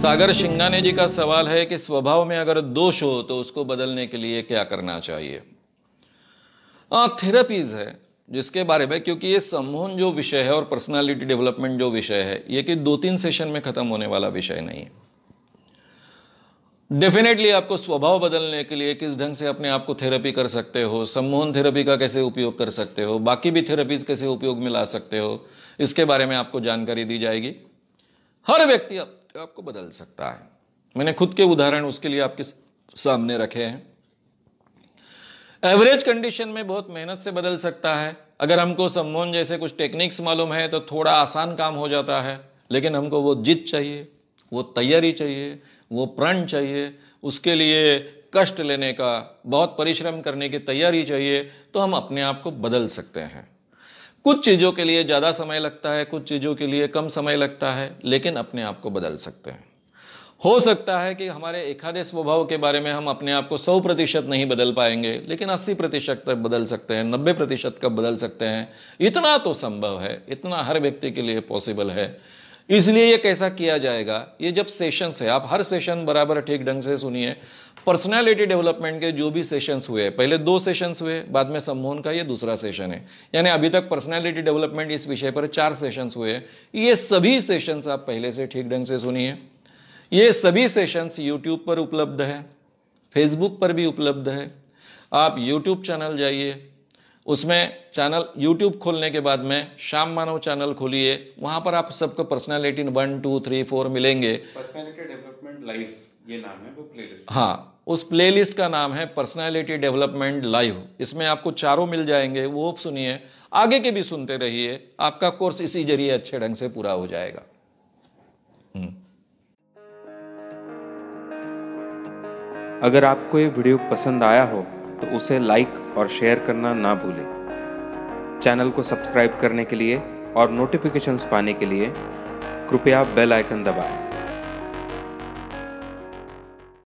सागर शिंगाने जी का सवाल है कि स्वभाव में अगर दोष हो तो उसको बदलने के लिए क्या करना चाहिए थेरेपीज है जिसके बारे में क्योंकि ये सम्मोहन जो विषय है और पर्सनालिटी डेवलपमेंट जो विषय है ये कि दो तीन सेशन में खत्म होने वाला विषय नहीं है डेफिनेटली आपको स्वभाव बदलने के लिए किस ढंग से अपने आप को थेरेपी कर सकते हो सम्मोहन थेरेपी का कैसे उपयोग कर सकते हो बाकी भी थेरेपीज कैसे उपयोग में ला सकते हो इसके बारे में आपको जानकारी दी जाएगी हर व्यक्ति आपको बदल सकता है मैंने खुद के उदाहरण उसके लिए आपके सामने रखे हैं एवरेज कंडीशन में बहुत मेहनत से बदल सकता है अगर हमको सम्मोन जैसे कुछ टेक्निक्स मालूम है तो थोड़ा आसान काम हो जाता है लेकिन हमको वो जिद चाहिए वो तैयारी चाहिए वो प्रण चाहिए उसके लिए कष्ट लेने का बहुत परिश्रम करने की तैयारी चाहिए तो हम अपने आप को बदल सकते हैं कुछ चीज़ों के लिए ज़्यादा समय लगता है कुछ चीज़ों के लिए कम समय लगता है लेकिन अपने आप को बदल सकते हैं हो सकता है कि हमारे एकादे स्वभाव के बारे में हम अपने आप को सौ प्रतिशत नहीं बदल पाएंगे लेकिन अस्सी प्रतिशत तक बदल सकते हैं नब्बे प्रतिशत तक बदल सकते हैं इतना तो संभव है इतना हर व्यक्ति के लिए पॉसिबल है इसलिए ये कैसा किया जाएगा ये जब सेशन से आप हर सेशन बराबर ठीक ढंग से सुनिए पर्सनैलिटी डेवलपमेंट के जो भी सेशंस हुए पहले दो सेशंस हुए बाद में सम्मोहन का ये दूसरा सेशन है यानी अभी तक पर्सनैलिटी डेवलपमेंट इस विषय पर चार सेशंस हुए ये सभी सेशंस आप पहले से ठीक ढंग से सुनिए ये सभी सेशंस यूट्यूब पर उपलब्ध है फेसबुक पर भी उपलब्ध है आप यूट्यूब चैनल जाइए उसमें चैनल यूट्यूब खोलने के बाद में श्याम मानव चैनल खोलिए वहां पर आप सबको personality one two three four मिलेंगे पर्सनैलिटी डेवलपमेंट लाइव ये नाम है वो प्लेलिस्ट हाँ उस प्लेलिस्ट का नाम है पर्सनालिटी डेवलपमेंट लाइव इसमें आपको चारों मिल जाएंगे वो सुनिए आगे के भी सुनते रहिए आपका कोर्स इसी जरिए अच्छे ढंग से पूरा हो जाएगा हम्म। अगर आपको ये वीडियो पसंद आया हो तो उसे लाइक और शेयर करना ना भूलें चैनल को सब्सक्राइब करने के लिए और नोटिफिकेशंस पाने के लिए कृपया बेल आइकन दबाएं।